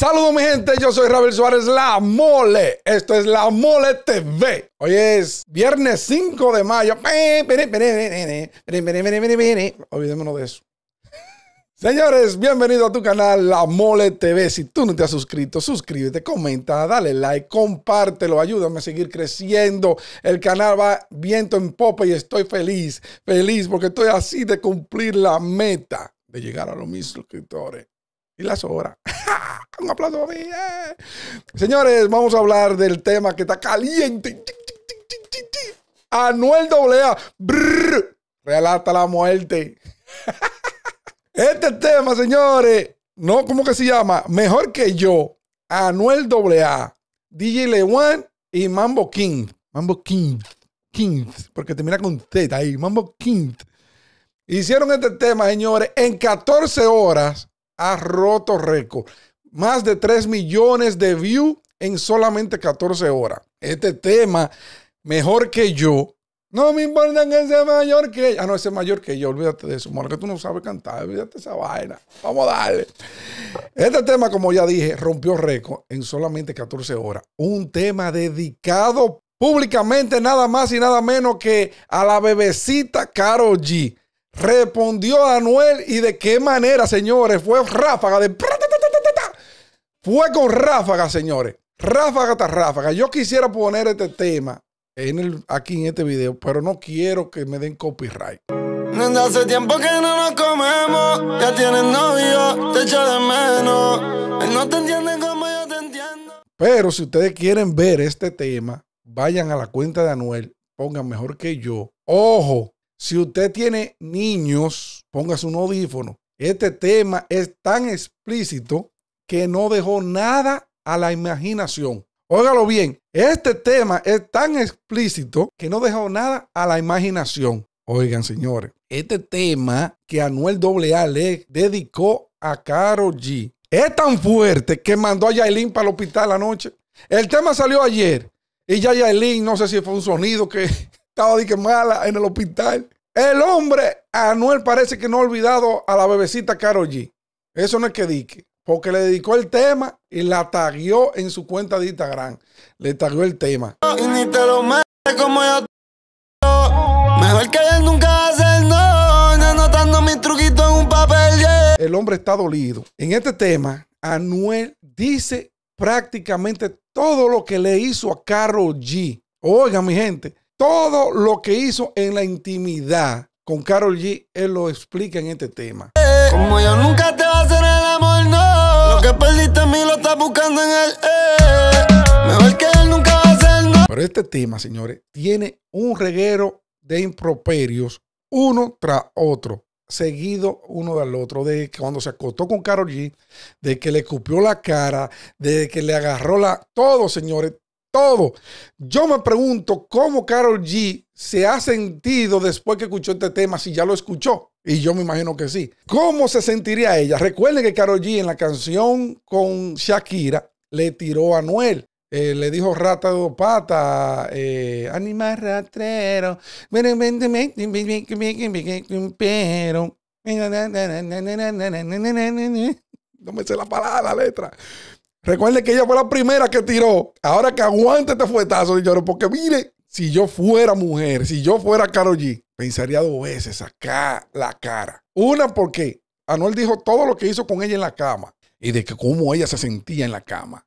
Saludos mi gente, yo soy Ravel Suárez La Mole. Esto es La Mole TV. Hoy es viernes 5 de mayo. Olvidémonos de eso. Señores, bienvenido a tu canal La Mole TV. Si tú no te has suscrito, suscríbete, comenta, dale like, compártelo, ayúdame a seguir creciendo. El canal va viento en popa y estoy feliz, feliz porque estoy así de cumplir la meta de llegar a los mil suscriptores y las horas. Un aplauso a mí. Eh. Señores, vamos a hablar del tema que está caliente. Anuel Doblea. relata la muerte. este tema, señores, no, ¿cómo que se llama? Mejor que yo. Anuel a DJ Lewan y Mambo King. Mambo King. King, porque termina con T ahí. Mambo King. Hicieron este tema, señores, en 14 horas ha roto récord. Más de 3 millones de views en solamente 14 horas. Este tema, mejor que yo. No me importa que sea mayor que yo, Ah, no, ese es mayor que yo. Olvídate de eso, que tú no sabes cantar. Olvídate de esa vaina. Vamos a darle. Este tema, como ya dije, rompió récord en solamente 14 horas. Un tema dedicado públicamente nada más y nada menos que a la bebecita Karol G. Respondió Anuel y de qué manera, señores. Fue ráfaga de... Fue con ráfaga, señores. Ráfaga tras ráfaga. Yo quisiera poner este tema en el, aquí en este video, pero no quiero que me den copyright. Pero si ustedes quieren ver este tema, vayan a la cuenta de Anuel, pongan mejor que yo. Ojo, si usted tiene niños, póngase un audífono. Este tema es tan explícito que no dejó nada a la imaginación. Óigalo bien, este tema es tan explícito que no dejó nada a la imaginación. Oigan, señores, este tema que Anuel AA le dedicó a Caro G es tan fuerte que mandó a Yailin para el hospital anoche. El tema salió ayer y ya Yailin, no sé si fue un sonido que estaba que mala en el hospital. El hombre, Anuel, parece que no ha olvidado a la bebecita Karol G. Eso no es que dique, porque le dedicó el tema y la tagueó en su cuenta de Instagram. Le tagueó el tema. ni te lo como yo. que él nunca hace no, en un papel. El hombre está dolido. En este tema, Anuel dice prácticamente todo lo que le hizo a Karol G. Oiga, mi gente, todo lo que hizo en la intimidad con Carol G, él lo explica en este tema. nunca buscando en Pero este tema, señores, tiene un reguero de improperios uno tras otro seguido uno del otro, de que cuando se acostó con Carol G, de que le cupió la cara, de que le agarró la... Todo, señores, todo. Yo me pregunto cómo Carol G se ha sentido después que escuchó este tema, si ya lo escuchó. Y yo me imagino que sí. ¿Cómo se sentiría ella? Recuerden que Carol G en la canción con Shakira le tiró a Noel. le dijo rata de dos patas, eh, animal ratero. No me sé la palabra, la letra. Recuerden que ella fue la primera que tiró. Ahora que aguante este fuetazo, señores, porque mire, si yo fuera mujer, si yo fuera Karol G, pensaría dos veces acá la cara. Una, porque Anuel dijo todo lo que hizo con ella en la cama y de que cómo ella se sentía en la cama.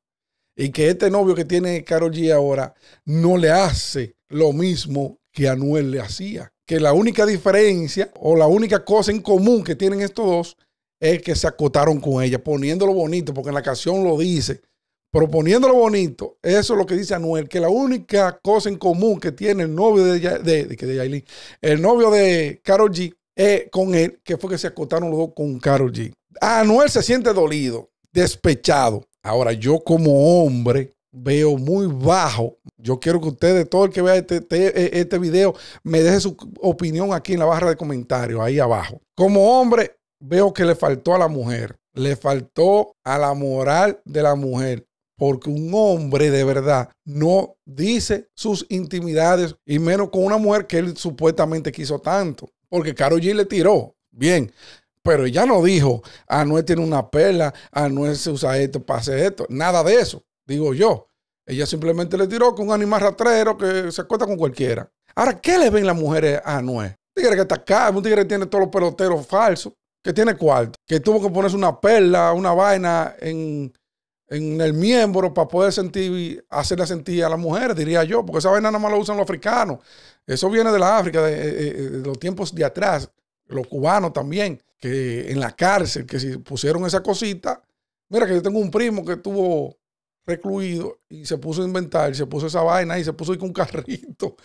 Y que este novio que tiene Karol G ahora no le hace lo mismo que Anuel le hacía. Que la única diferencia o la única cosa en común que tienen estos dos es que se acotaron con ella, poniéndolo bonito, porque en la canción lo dice, pero poniéndolo bonito, eso es lo que dice Anuel, que la única cosa en común que tiene el novio de, de, el novio de Carol G, es con él, que fue que se acotaron los dos con Carol G. Anuel se siente dolido, despechado. Ahora, yo como hombre veo muy bajo. Yo quiero que ustedes, todo el que vea este, este, e, este video, me deje su opinión aquí en la barra de comentarios, ahí abajo. Como hombre, veo que le faltó a la mujer, le faltó a la moral de la mujer, porque un hombre de verdad no dice sus intimidades y menos con una mujer que él supuestamente quiso tanto, porque caro G le tiró, bien, pero ella no dijo, ah, Noé tiene una perla, ah, Noé se usa esto, pase esto, nada de eso, digo yo. Ella simplemente le tiró con un animal rastrero que se acuesta con cualquiera. Ahora, ¿qué le ven las mujeres a Noé, Un tigre que está acá, un tigre que tiene todos los peloteros falsos que tiene cuarto, que tuvo que ponerse una perla, una vaina en, el miembro para poder sentir, hacerle sentir a la mujer, diría yo, porque esa vaina nada más la usan los africanos. Eso viene de la África, eh, eh, eh, de, los tiempos de atrás, los cubanos también, que en la cárcel, que si pusieron esa cosita, mira que yo tengo un primo que estuvo recluido y se puso a inventar, se puso esa vaina y se puso con un carrito.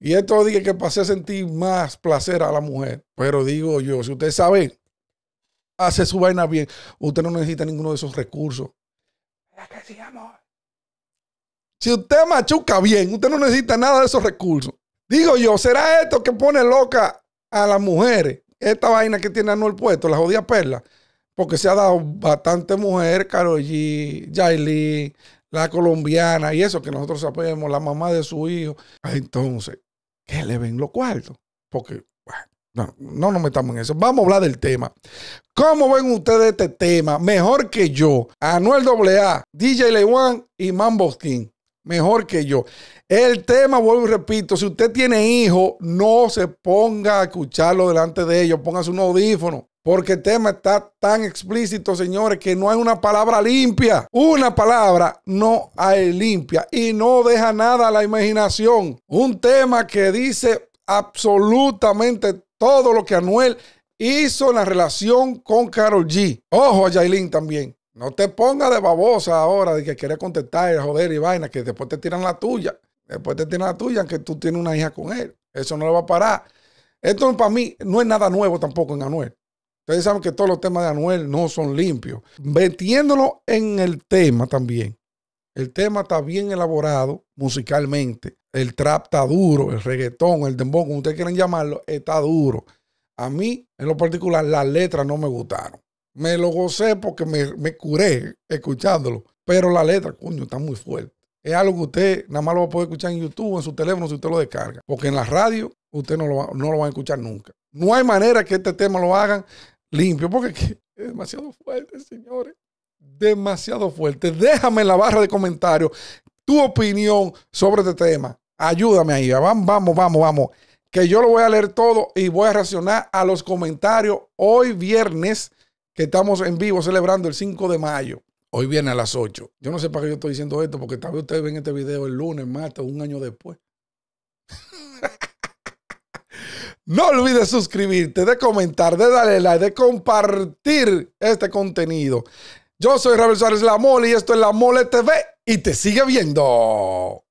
Y esto dije que pasé a sentir más placer a la mujer. Pero digo yo, si usted sabe hace su vaina bien, usted no necesita ninguno de esos recursos. Si usted machuca bien, usted no necesita nada de esos recursos. Digo yo, ¿será esto que pone loca a las mujeres? Esta vaina que tiene Anuel puesto, la jodida perla. Porque se ha dado bastante mujer, Karol G, la colombiana y eso que nosotros sabemos, la mamá de su hijo. Entonces, ¿qué le ven los cuartos? Porque, bueno, no, no nos metamos en eso. Vamos a hablar del tema. ¿Cómo ven ustedes este tema? Mejor que yo. Anuel AA, DJ Lewan y Mambo King. Mejor que yo. El tema, vuelvo y repito, si usted tiene hijos, no se ponga a escucharlo delante de ellos. Póngase un audífono. Porque el tema está tan explícito, señores, que no hay una palabra limpia. Una palabra no hay limpia y no deja nada a la imaginación. Un tema que dice absolutamente todo todo lo que Anuel hizo en la relación con Carol G. Ojo a Yailin también. No te pongas de babosa ahora de que quiere contestar, joder y vaina, que después te tiran la tuya. Después te tiran la tuya, que tú tienes una hija con él. Eso no le va a parar. Esto para mí no es nada nuevo tampoco en Anuel. Ustedes saben que todos los temas de Anuel no son limpios. Metiéndolo en el tema también. El tema está bien elaborado musicalmente. El trap está duro, el reggaetón, el dembow, como ustedes quieran llamarlo, está duro. A mí, en lo particular, las letras no me gustaron. Me lo gocé porque me, me curé escuchándolo. Pero la letra, coño, está muy fuerte. Es algo que usted nada más lo va a poder escuchar en YouTube, en su teléfono, si usted lo descarga. Porque en la radio, usted no lo va, no lo va a escuchar nunca. No hay manera que este tema lo hagan limpio, porque es demasiado fuerte, señores demasiado fuerte. Déjame en la barra de comentarios tu opinión sobre este tema. Ayúdame ahí. Vamos, vamos, vamos, vamos. Que yo lo voy a leer todo y voy a reaccionar a los comentarios hoy viernes, que estamos en vivo celebrando el 5 de mayo. Hoy viene a las 8. Yo no sé para qué yo estoy diciendo esto, porque tal vez ustedes ven este video el lunes, martes, un año después. no olvides suscribirte, de comentar, de darle like, de compartir este contenido. Yo soy Ravel Suárez La Mole y esto es La Mole TV y te sigue viendo.